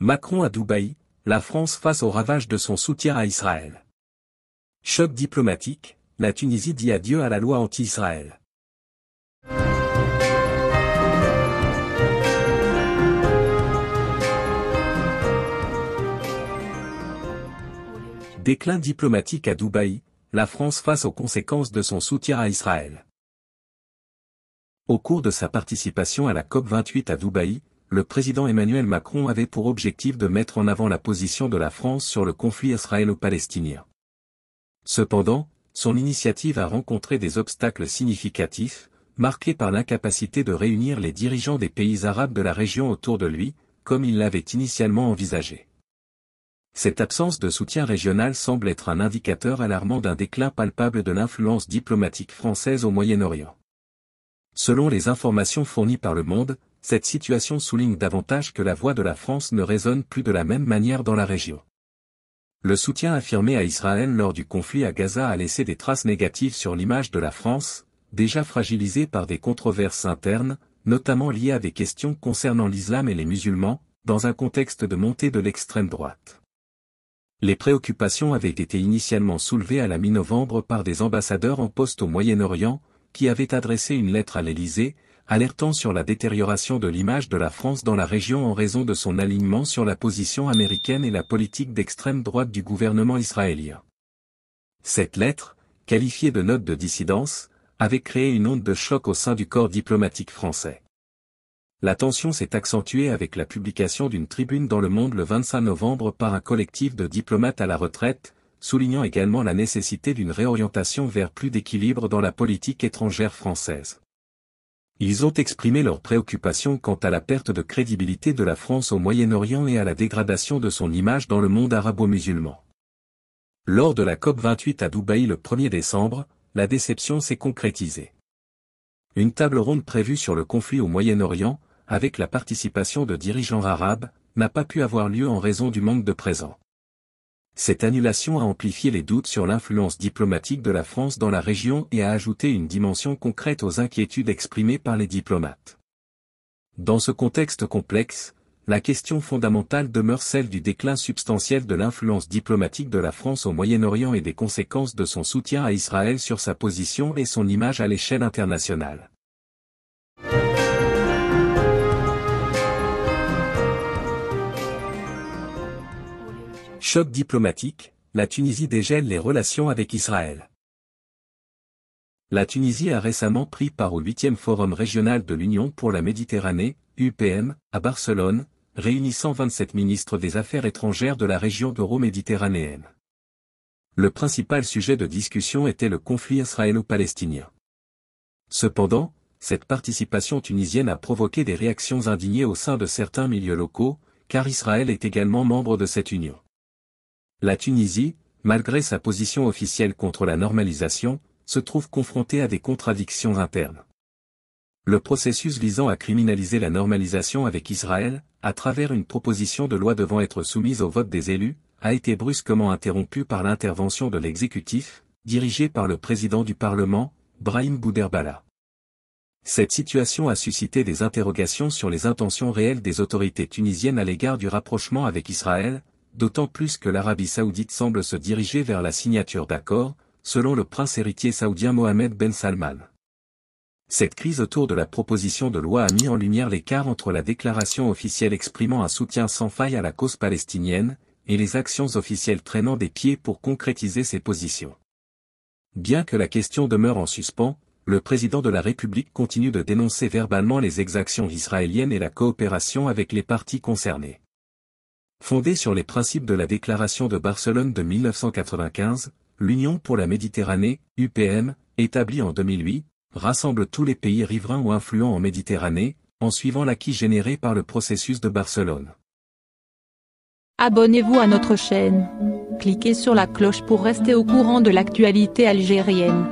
Macron à Dubaï, la France face aux ravages de son soutien à Israël. Choc diplomatique, la Tunisie dit adieu à la loi anti-Israël. Déclin diplomatique à Dubaï, la France face aux conséquences de son soutien à Israël. Au cours de sa participation à la COP28 à Dubaï, le président Emmanuel Macron avait pour objectif de mettre en avant la position de la France sur le conflit israélo-palestinien. Cependant, son initiative a rencontré des obstacles significatifs, marqués par l'incapacité de réunir les dirigeants des pays arabes de la région autour de lui, comme il l'avait initialement envisagé. Cette absence de soutien régional semble être un indicateur alarmant d'un déclin palpable de l'influence diplomatique française au Moyen-Orient. Selon les informations fournies par Le Monde, cette situation souligne davantage que la voix de la France ne résonne plus de la même manière dans la région. Le soutien affirmé à Israël lors du conflit à Gaza a laissé des traces négatives sur l'image de la France, déjà fragilisée par des controverses internes, notamment liées à des questions concernant l'islam et les musulmans, dans un contexte de montée de l'extrême droite. Les préoccupations avaient été initialement soulevées à la mi-novembre par des ambassadeurs en poste au Moyen-Orient, qui avaient adressé une lettre à l'Élysée, alertant sur la détérioration de l'image de la France dans la région en raison de son alignement sur la position américaine et la politique d'extrême droite du gouvernement israélien. Cette lettre, qualifiée de note de dissidence, avait créé une onde de choc au sein du corps diplomatique français. La tension s'est accentuée avec la publication d'une tribune dans le monde le 25 novembre par un collectif de diplomates à la retraite, soulignant également la nécessité d'une réorientation vers plus d'équilibre dans la politique étrangère française. Ils ont exprimé leurs préoccupations quant à la perte de crédibilité de la France au Moyen-Orient et à la dégradation de son image dans le monde arabo-musulman. Lors de la COP28 à Dubaï le 1er décembre, la déception s'est concrétisée. Une table ronde prévue sur le conflit au Moyen-Orient, avec la participation de dirigeants arabes, n'a pas pu avoir lieu en raison du manque de présents. Cette annulation a amplifié les doutes sur l'influence diplomatique de la France dans la région et a ajouté une dimension concrète aux inquiétudes exprimées par les diplomates. Dans ce contexte complexe, la question fondamentale demeure celle du déclin substantiel de l'influence diplomatique de la France au Moyen-Orient et des conséquences de son soutien à Israël sur sa position et son image à l'échelle internationale. Choc diplomatique, la Tunisie dégèle les relations avec Israël. La Tunisie a récemment pris part au 8e Forum régional de l'Union pour la Méditerranée, UPM, à Barcelone, réunissant 27 ministres des Affaires étrangères de la région euro-méditerranéenne. Le principal sujet de discussion était le conflit israélo-palestinien. Cependant, cette participation tunisienne a provoqué des réactions indignées au sein de certains milieux locaux, car Israël est également membre de cette union. La Tunisie, malgré sa position officielle contre la normalisation, se trouve confrontée à des contradictions internes. Le processus visant à criminaliser la normalisation avec Israël, à travers une proposition de loi devant être soumise au vote des élus, a été brusquement interrompu par l'intervention de l'exécutif, dirigé par le président du Parlement, Brahim Bouderbala. Cette situation a suscité des interrogations sur les intentions réelles des autorités tunisiennes à l'égard du rapprochement avec Israël, d'autant plus que l'Arabie saoudite semble se diriger vers la signature d'accords, selon le prince héritier saoudien Mohamed Ben Salman. Cette crise autour de la proposition de loi a mis en lumière l'écart entre la déclaration officielle exprimant un soutien sans faille à la cause palestinienne, et les actions officielles traînant des pieds pour concrétiser ces positions. Bien que la question demeure en suspens, le président de la République continue de dénoncer verbalement les exactions israéliennes et la coopération avec les parties concernées. Fondée sur les principes de la Déclaration de Barcelone de 1995, l'Union pour la Méditerranée, UPM, établie en 2008, rassemble tous les pays riverains ou influents en Méditerranée, en suivant l'acquis généré par le processus de Barcelone. Abonnez-vous à notre chaîne. Cliquez sur la cloche pour rester au courant de l'actualité algérienne.